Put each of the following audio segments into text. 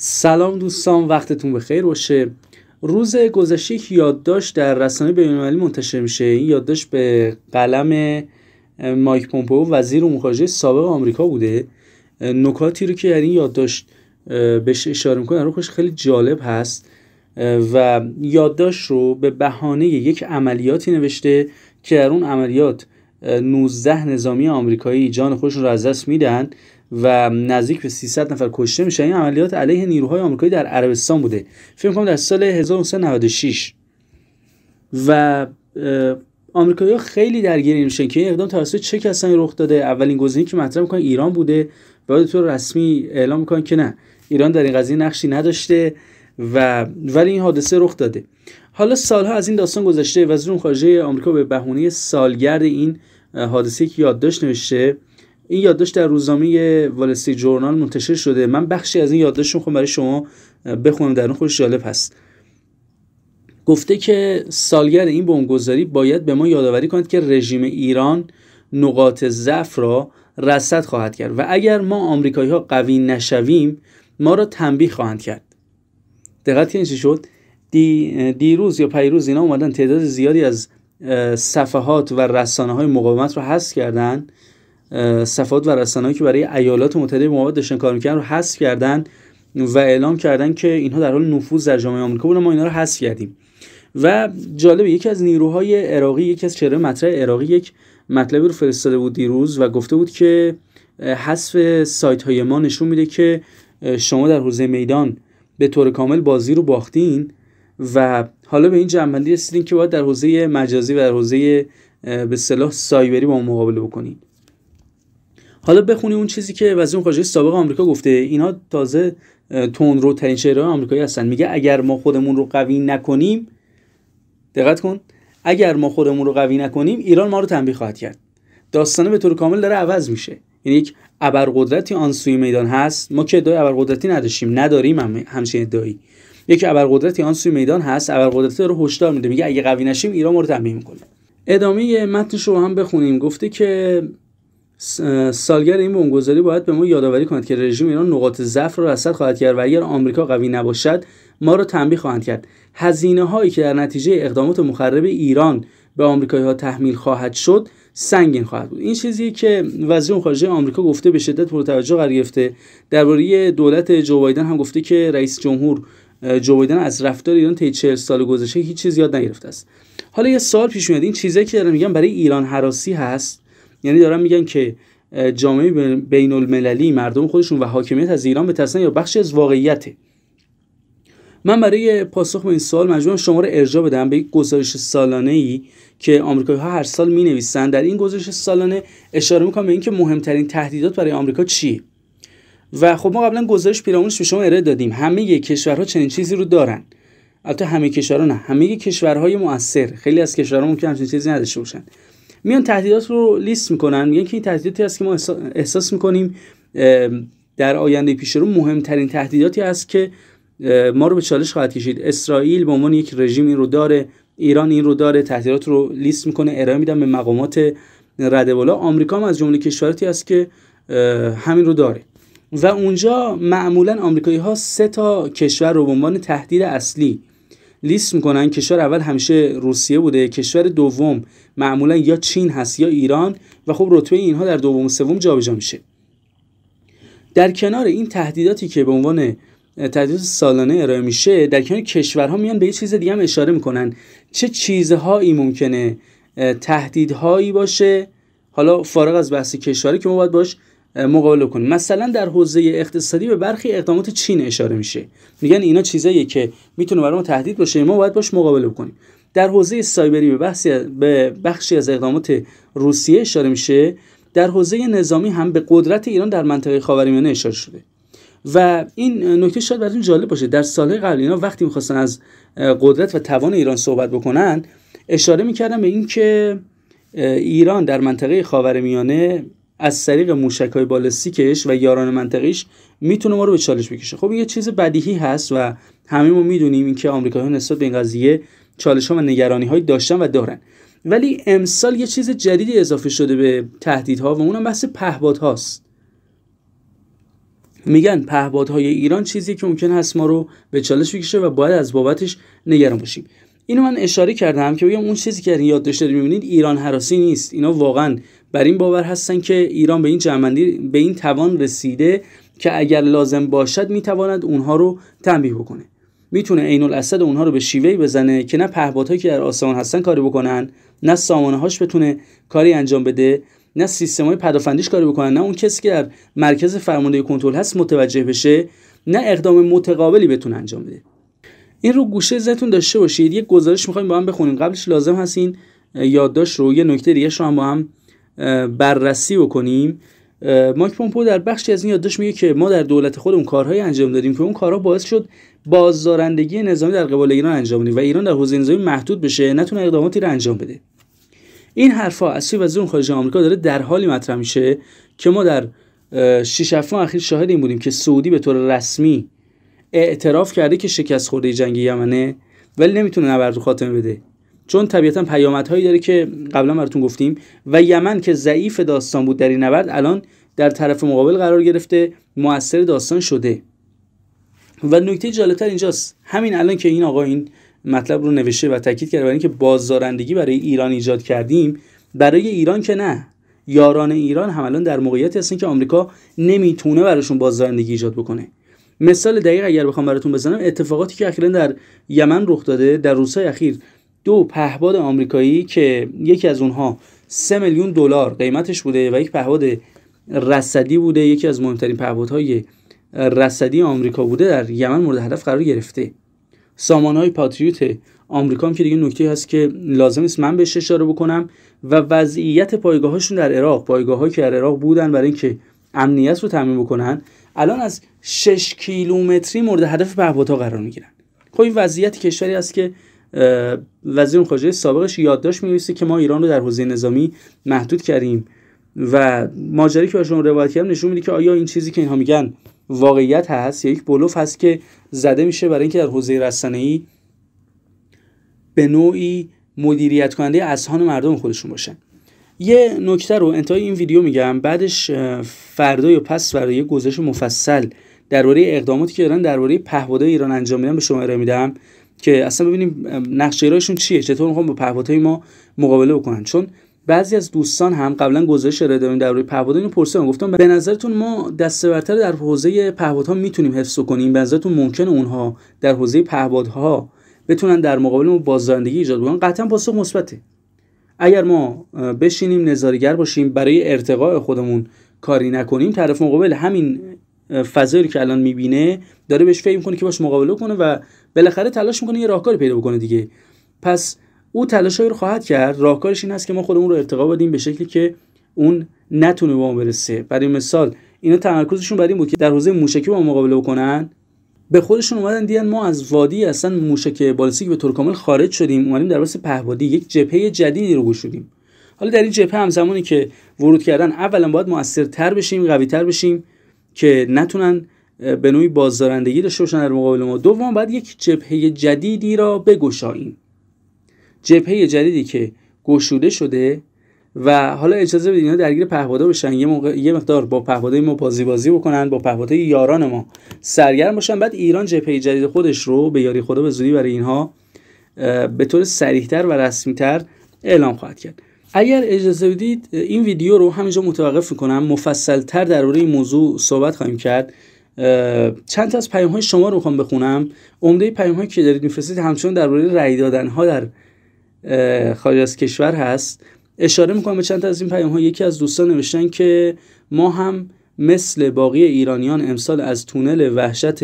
سلام دوستان وقتتون بخیر باشه روز گذشته یک یادداشت در رسانه بین‌المللی منتشر میشه این یادداشت به قلم مایک پومپو وزیر امور خارجه سابق آمریکا بوده نکاتی رو که در این یادداشت بهش اشاره میکنه رو خوش خیلی جالب هست و یادداشت رو به بهانه یک عملیاتی نوشته که در اون عملیات 19 نظامی آمریکایی جان خودشون رو از دست میدن و نزدیک به 300 نفر کشته میشه این عملیات علیه نیروهای آمریکایی در عربستان بوده فکر کنم در سال 1996 و آمریکایی‌ها خیلی درگیری میشن که این اقدام توسط چه کسانی رخ داده اولین گزینه که مطرح میکنن ایران بوده بعد تو رسمی اعلام میکنن که نه ایران در این قضیه نقشی نداشته و ولی این حادثه رخ داده حالا سالها از این داستان گذشته وزیر خارجه آمریکا به بهونه سالگرد این حادثه که یادداشت نوشته این یادداشت در روزنامه والسی جورنال منتشر شده من بخشی از این یادداشت رو برای شما بخونم در اون خوش جالب هست گفته که سالگرد این بمبگذاری باید به ما یادآوری کند که رژیم ایران نقاط ضعف را رصد خواهد کرد و اگر ما آمریکایی ها قوی نشویم ما را تنبیه خواهند کرد دقت این چی شد دی دیروز یا پیروز اینا اومدن تعداد زیادی از صفحات و رسانه های مقاومت رو حذف کردن صفات و رسانه‌ای که برای ایالات متحده مواد داشتن کار میکردن رو حذف کردن و اعلام کردن که اینها در حال نفوذ در جامعه آمریکا بودن ما اینا رو حذف کردیم و جالب یکی از نیروهای عراقی یکی از چهره مطرح عراقی یک مطلبی رو فرستاده بود دیروز و گفته بود که حذف سایت های ما نشون میده که شما در حوزه میدان به طور کامل بازی رو باختین و حالا به این جنبندی رسیدین که باید در حوزه مجازی و در حوزه به صلاح سایبری با مقابله بکنید حالا بخونی اون چیزی که وزیر خارجه سابق آمریکا گفته اینا تازه تون رو ترین شعرهای آمریکایی هستن میگه اگر ما خودمون رو قوی نکنیم دقت کن اگر ما خودمون رو قوی نکنیم ایران ما رو تنبیه خواهد کرد داستانه به طور کامل داره عوض میشه یعنی یک ابرقدرتی آن سوی میدان هست ما که ادعای ابرقدرتی نداشتیم نداریم هم همچین ادعایی یک ابرقدرتی آن سوی میدان هست ابرقدرتی رو هشدار میده میگه اگه قوی نشیم ایران ما رو تنبیه میکنه ادامه متنش رو هم بخونیم گفته که سالگر این بمبگذاری باید به ما یادآوری کند که رژیم ایران نقاط ضعف را رصد خواهد کرد و اگر آمریکا قوی نباشد ما را تنبیه خواهند کرد هزینه هایی که در نتیجه اقدامات مخرب ایران به آمریکایی ها تحمیل خواهد شد سنگین خواهد بود این چیزی که وزیر خارجه آمریکا گفته به شدت مورد توجه قرار گرفته درباره دولت جو هم گفته که رئیس جمهور جو از رفتار ایران طی 40 سال گذشته هیچ چیز یاد نگرفته است حالا یه سال پیش میاد این چیزی که دارم میگم برای ایران حراسی هست یعنی دارن میگن که جامعه بین المللی مردم خودشون و حاکمیت از ایران به تصنیه یا بخشی از واقعیته من برای پاسخ به این سوال مجبورم شما رو ارجاع بدم به یک گزارش سالانه ای که آمریکایی ها هر سال می نویسن در این گزارش سالانه اشاره میکنم به اینکه مهمترین تهدیدات برای آمریکا چیه و خب ما قبلا گزارش پیرامونش به شما ارائه دادیم همه کشورها چنین چیزی رو دارن البته همه کشورها نه همه کشورهای مؤثر. خیلی از کشورها ممکن همچین چیزی نداشته باشن میان تهدیدات رو لیست میکنن میگن که این تهدیداتی است که ما احساس میکنیم در آینده پیش رو مهمترین تهدیداتی است که ما رو به چالش خواهد کشید اسرائیل به عنوان یک رژیم این رو داره ایران این رو داره تهدیدات رو لیست میکنه ارائه میدن به مقامات رده بالا آمریکا هم از جمله کشوراتی است که همین رو داره و اونجا معمولا آمریکایی ها سه تا کشور رو به عنوان تهدید اصلی لیست میکنن کشور اول همیشه روسیه بوده کشور دوم معمولا یا چین هست یا ایران و خب رتبه اینها در دوم و سوم جابجا میشه در کنار این تهدیداتی که به عنوان تهدیدات سالانه ارائه میشه در کنار کشورها میان به یه چیز دیگه هم اشاره میکنن چه چیزهایی ممکنه تهدیدهایی باشه حالا فارغ از بحث کشوری که ما باید باش مقابله کنیم مثلا در حوزه اقتصادی به برخی اقدامات چین اشاره میشه میگن اینا چیزاییه که میتونه برای ما تهدید باشه ما باید باش مقابله کنیم در حوزه سایبری به بخشی به بخشی از اقدامات روسیه اشاره میشه در حوزه نظامی هم به قدرت ایران در منطقه خاورمیانه اشاره شده و این نکته شاید براتون جالب باشه در سالهای قبل اینا وقتی میخواستن از قدرت و توان ایران صحبت بکنن اشاره میکردن به اینکه ایران در منطقه خاورمیانه از طریق موشک های بالستیکش و یاران منطقیش میتونه ما رو به چالش بکشه خب این یه چیز بدیهی هست و همه ما میدونیم اینکه آمریکایی‌ها نسبت به این قضیه چالش ها و نگرانی های داشتن و دارن ولی امسال یه چیز جدیدی اضافه شده به تهدیدها و اونم بحث پهباد هاست میگن پهپادهای ایران چیزی که ممکن هست ما رو به چالش بکشه و باید از بابتش نگران باشیم اینو من اشاره کردم که بگم اون چیزی که یاد داشته میبینید ایران حراسی نیست اینا واقعا بر این باور هستند که ایران به این جمعندی به این توان رسیده که اگر لازم باشد میتواند اونها رو تنبیه بکنه میتونه عین الاسد اونها رو به شیوهی بزنه که نه پهپادهایی که در آسمان هستن کاری بکنن نه سامانه هاش بتونه کاری انجام بده نه های پدافندیش کاری بکنن نه اون کسی که در مرکز فرمانده کنترل هست متوجه بشه نه اقدام متقابلی بتونه انجام بده این رو گوشه ذهنتون داشته باشید یک گزارش میخوایم با هم بخونیم قبلش لازم هستین یادداشت رو یه نکته دیگه رو هم با هم بررسی بکنیم مایک پومپو در بخشی از این یادداشت میگه که ما در دولت خودمون کارهایی انجام دادیم که اون کارها باعث شد بازدارندگی نظامی در قبال ایران انجام بدیم و ایران در حوزه نظامی محدود بشه نتونه اقداماتی رو انجام بده این حرفها از سوی وزیر خارجه آمریکا داره در حالی مطرح میشه که ما در شش ماه اخیر شاهد این بودیم که سعودی به طور رسمی اعتراف کرده که شکست خورده جنگ یمنه ولی نمیتونه نبرد رو خاتمه بده چون طبیعتا پیامدهایی داره که قبلا براتون گفتیم و یمن که ضعیف داستان بود در این نبرد الان در طرف مقابل قرار گرفته موثر داستان شده و نکته جالبتر اینجاست همین الان که این آقا این مطلب رو نوشته و تاکید کرده برای اینکه بازدارندگی برای ایران ایجاد کردیم برای ایران که نه یاران ایران هم الان در موقعیتی هستن که آمریکا نمیتونه براشون بازدارندگی ایجاد بکنه مثال دقیق اگر بخوام براتون بزنم اتفاقاتی که اخیرا در یمن رخ داده در روزهای اخیر دو پهباد آمریکایی که یکی از اونها سه میلیون دلار قیمتش بوده و یک پهباد رصدی بوده یکی از مهمترین پهبادهای رصدی آمریکا بوده در یمن مورد هدف قرار گرفته سامان پاتریوت آمریکا هم که دیگه نکته هست که لازم است من بهش اشاره بکنم و وضعیت پایگاهاشون در عراق پایگاههایی که در عراق بودن برای اینکه امنیت رو تعمین بکنن الان از 6 کیلومتری مورد هدف پهپادها قرار میگیرن خب این وضعیت کشوری است که وزیر خارجه سابقش یادداشت می‌نویسه که ما ایران رو در حوزه نظامی محدود کردیم و ماجری که باشون روایت کردم نشون میده که آیا این چیزی که اینها میگن واقعیت هست یا یک بلوف هست که زده میشه برای اینکه در حوزه رسانه‌ای به نوعی مدیریت کننده اذهان مردم خودشون باشن یه نکته رو انتهای این ویدیو میگم بعدش فردا یا پس فردا یه گزارش مفصل درباره اقداماتی که دارن درباره پهپادهای ایران انجام میدن به شما ارائه میدم که اصلا ببینیم نقشه ایرایشون چیه چطور میخوام با پهپادهای ما مقابله بکنن چون بعضی از دوستان هم قبلا گزارش ارائه در روی پهپادها اینو گفتم به نظرتون ما دسته برتر در حوزه ها میتونیم حفظ کنیم به نظرتون ممکنه اونها در حوزه ها بتونن در مقابل ما بازدارندگی ایجاد بکنن قطعا پاسخ مثبته اگر ما بشینیم نظارگر باشیم برای ارتقاء خودمون کاری نکنیم طرف مقابل همین فضایی که الان میبینه داره بهش فکر میکنه که باش مقابله کنه و بالاخره تلاش میکنه یه راهکاری پیدا بکنه دیگه پس او تلاشایی رو خواهد کرد راهکارش این هست که ما خودمون رو ارتقا بدیم به شکلی که اون نتونه با ما برسه برای مثال اینا تمرکزشون بر این بود که در حوزه موشکی با مقابله بکنن به خودشون اومدن دیدن ما از وادی اصلا موشک بالستیک به طور کامل خارج شدیم اومدیم در واسه پهبادی یک جبهه جدیدی رو گشودیم حالا در این جبهه زمانی که ورود کردن اولا باید موثرتر بشیم قویتر بشیم که نتونن به نوعی بازدارندگی داشته باشن در مقابل ما دوم باید یک جبهه جدیدی را بگشاییم جبهه جدیدی که گشوده شده و حالا اجازه بدین درگیر پهپادها بشن یه, موقع، یه مقدار با پهپادهای ما بازی بازی بکنن با پهپادهای یاران ما سرگرم باشن بعد ایران جبهه جدید خودش رو به یاری خدا به زودی برای اینها به طور سریحتر و رسمیتر اعلام خواهد کرد اگر اجازه بدید این ویدیو رو همینجا متوقف میکنم مفصل تر درباره این موضوع صحبت خواهیم کرد چند تا از پیام های شما رو میخوام بخونم عمده پیام هایی که دارید میفرستید همچنان درباره رای دادن ها در خارج از کشور هست اشاره میکنم به چند تا از این پیام ها یکی از دوستان نوشتن که ما هم مثل باقی ایرانیان امسال از تونل وحشت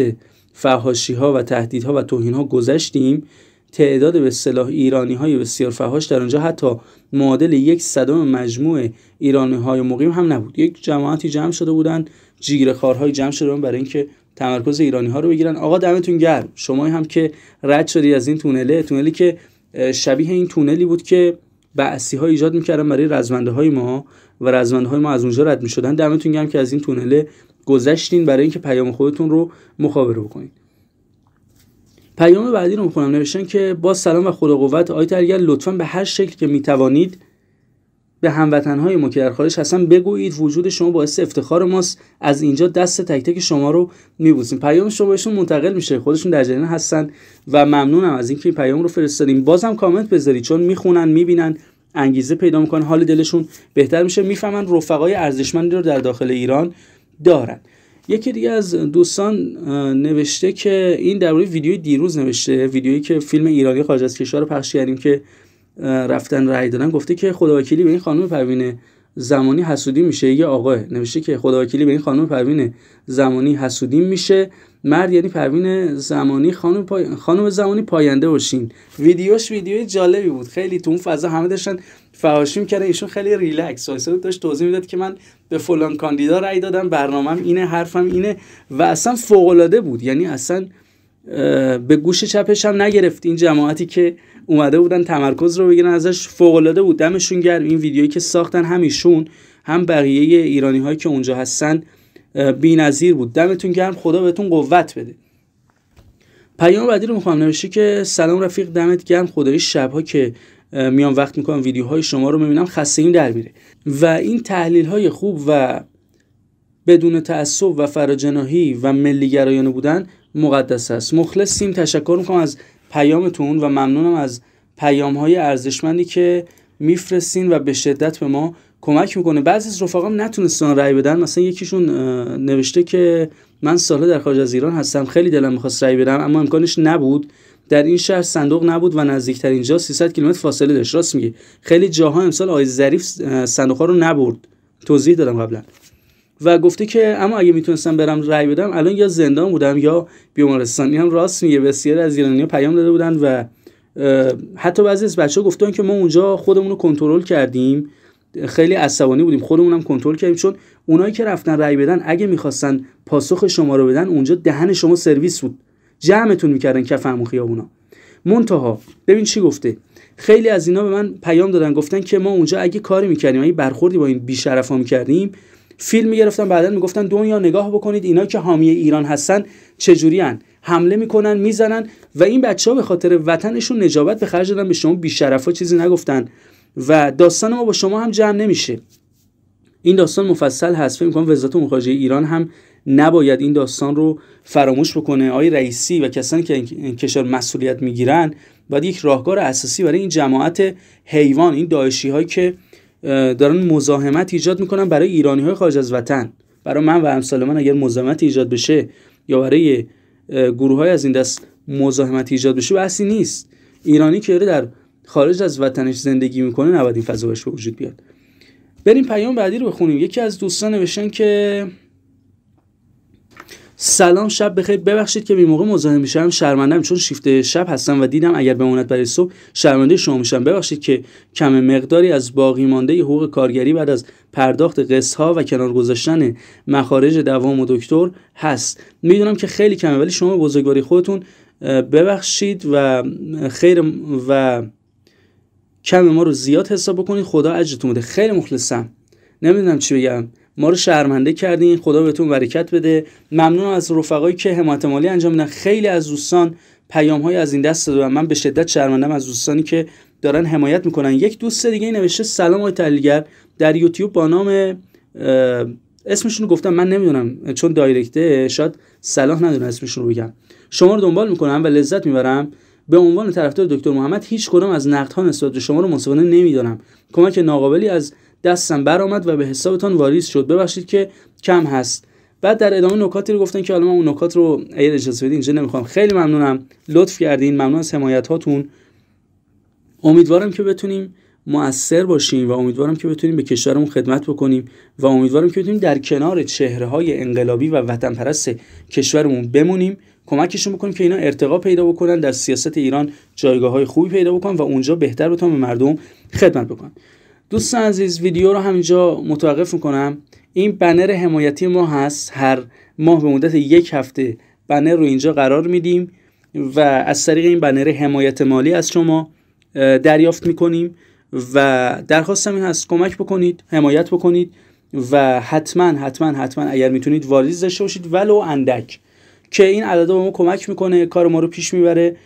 فهاشی ها و تهدیدها و توهین ها گذشتیم تعداد به صلاح ایرانی های بسیار فهاش در آنجا حتی معادل یک صدام مجموع ایرانی های مقیم هم نبود یک جماعتی جمع شده بودند. جیگر خارهای جمع شده بودن برای اینکه تمرکز ایرانی ها رو بگیرن آقا دمتون گرم شما هم که رد شدی از این تونله تونلی که شبیه این تونلی بود که بعثی ها ایجاد میکردن برای رزمنده های ما و رزمنده های ما از اونجا رد میشدن دمتون گرم که از این تونله گذشتین برای اینکه پیام خودتون رو مخابره بکنید پیام بعدی رو میخونم نوشتن که با سلام و خدا قوت آیت اگر لطفا به هر شکل که میتوانید به هموطنهای ما که در خارج هستن بگویید وجود شما باعث افتخار ماست از اینجا دست تک تک شما رو میبوسیم پیام شما بهشون منتقل میشه خودشون در جریان هستن و ممنونم از اینکه این پیام رو فرستادیم بازم کامنت بذارید چون میخونن میبینن انگیزه پیدا میکنن حال دلشون بهتر میشه میفهمن رفقای ارزشمندی رو در داخل ایران دارن یکی دیگه از دوستان نوشته که این درباره ویدیوی دیروز نوشته ویدیویی که فیلم ایرانی خارج از کشور رو پخش کردیم که رفتن رای دادن گفته که خداوکیلی به این خانم پروینه زمانی حسودی میشه یه آقای نوشته که خداوکیلی به این خانم پروین زمانی حسودی میشه مرد یعنی پروین زمانی خانم, خانم زمانی پاینده باشین ویدیوش ویدیوی جالبی بود خیلی تو اون فضا همه داشتن فحاشی میکردن ایشون خیلی ریلکس بود داشت توضیح میداد که من به فلان کاندیدا رأی دادم برنامه‌ام اینه حرفم اینه و اصلا فوق بود یعنی اصلا به گوش چپش هم نگرفت این جماعتی که اومده بودن تمرکز رو بگیرن ازش فوق العاده بود دمشون گرم این ویدیویی که ساختن همیشون هم بقیه ایرانی هایی که اونجا هستن بی‌نظیر بود دمتون گرم خدا بهتون قوت بده پیام بعدی رو میخوام نوشته که سلام رفیق دمت گرم خدای شبها که میام وقت میکنم ویدیوهای شما رو میبینم خسته این در میره و این تحلیل های خوب و بدون تعصب و فراجناهی و گرایانه بودن مقدس است مخلصیم تشکر میکنم از پیامتون و ممنونم از پیام های ارزشمندی که میفرستین و به شدت به ما کمک میکنه بعضی از رفقام نتونستن رأی بدن مثلا یکیشون نوشته که من ساله در خارج از ایران هستم خیلی دلم میخواست رأی بدم اما امکانش نبود در این شهر صندوق نبود و نزدیکترین جا 300 کیلومتر فاصله داشت راست میگه خیلی جاها امسال آیز ظریف صندوق ها رو نبرد توضیح دادم قبلا و گفته که اما اگه میتونستم برم رای بدم الان یا زندان بودم یا بیمارستان هم راست میگه بسیار از ها پیام داده بودن و حتی بعضی از بچه ها گفتن که ما اونجا خودمون رو کنترل کردیم خیلی عصبانی بودیم خودمونم کنترل کردیم چون اونایی که رفتن رای بدن اگه میخواستن پاسخ شما رو بدن اونجا دهن شما سرویس بود جمعتون میکردن کف همون خیابونا منتها ببین چی گفته خیلی از اینا به من پیام دادن گفتن که ما اونجا اگه کاری میکردیم اگه برخوردی با این بیشرفا میکردیم فیلم میگرفتن بعدا میگفتن دنیا نگاه بکنید اینا که حامی ایران هستن چجوری هن؟ حمله میکنن میزنن و این بچه ها به خاطر وطنشون نجابت به خرج دادن به شما ها چیزی نگفتن و داستان ما با شما هم جمع نمیشه این داستان مفصل هست فکر میکنم وزارت مخاجه ایران هم نباید این داستان رو فراموش بکنه آقای رئیسی و کسانی که این کشور مسئولیت میگیرن باید یک راهکار اساسی برای این جماعت حیوان این که دارن مزاحمت ایجاد میکنن برای ایرانی های خارج از وطن برای من و امثال من اگر مزاحمت ایجاد بشه یا برای گروه های از این دست مزاحمت ایجاد بشه بحثی نیست ایرانی که در خارج از وطنش زندگی میکنه نباید این فضا به وجود بیاد بریم پیام بعدی رو بخونیم یکی از دوستان نوشتن که سلام شب بخیر ببخشید که به موقع مزاحم میشم شرمندم چون شیفت شب هستم و دیدم اگر بماند برای صبح شرمنده شما میشم ببخشید که کم مقداری از باقی مانده حقوق کارگری بعد از پرداخت قصه ها و کنار گذاشتن مخارج دوام و دکتر هست میدونم که خیلی کمه ولی شما بزرگواری خودتون ببخشید و خیر و کم ما رو زیاد حساب بکنید خدا اجرتون بده خیلی مخلصم نمیدونم چی بگم ما رو شرمنده کردین خدا بهتون برکت بده ممنون از رفقایی که حمایت مالی انجام میدن خیلی از دوستان پیام های از این دست دادن من به شدت شرمندم از دوستانی که دارن حمایت میکنن یک دوست دیگه نوشته سلام آقای تحلیلگر در یوتیوب با نام اسمشون رو گفتم من نمیدونم چون دایرکته شاید صلاح ندونه اسمشون رو بگم شما رو دنبال میکنم و لذت میبرم به عنوان طرفدار دکتر محمد هیچ کدام از نقدها نسبت به شما رو منصفانه نمیدانم کمک ناقابلی از دستم برآمد و به حسابتان واریز شد ببخشید که کم هست بعد در ادامه نکاتی رو گفتن که حالا من اون نکات رو اگر اجازه بدید اینجا نمیخوام خیلی ممنونم لطف کردین ممنون از حمایت هاتون امیدوارم که بتونیم مؤثر باشیم و امیدوارم که بتونیم به کشورمون خدمت بکنیم و امیدوارم که بتونیم در کنار چهره های انقلابی و وطن پرست کشورمون بمونیم کمکشون بکنیم که اینا ارتقا پیدا بکنن در سیاست ایران جایگاه های خوبی پیدا بکنن و اونجا بهتر بتونن به مردم خدمت بکنن دوستان عزیز ویدیو رو همینجا متوقف میکنم این بنر حمایتی ما هست هر ماه به مدت یک هفته بنر رو اینجا قرار میدیم و از طریق این بنر حمایت مالی از شما دریافت میکنیم و درخواستم این هست کمک بکنید حمایت بکنید و حتما حتما حتما اگر میتونید واریز داشته باشید ولو اندک که این عدد به ما کمک میکنه کار ما رو پیش میبره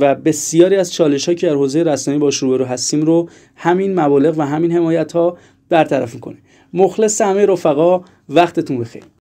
و بسیاری از چالش که در حوزه رسانه باش رو هستیم رو همین مبالغ و همین حمایت ها برطرف میکنه مخلص همه رفقا وقتتون بخیر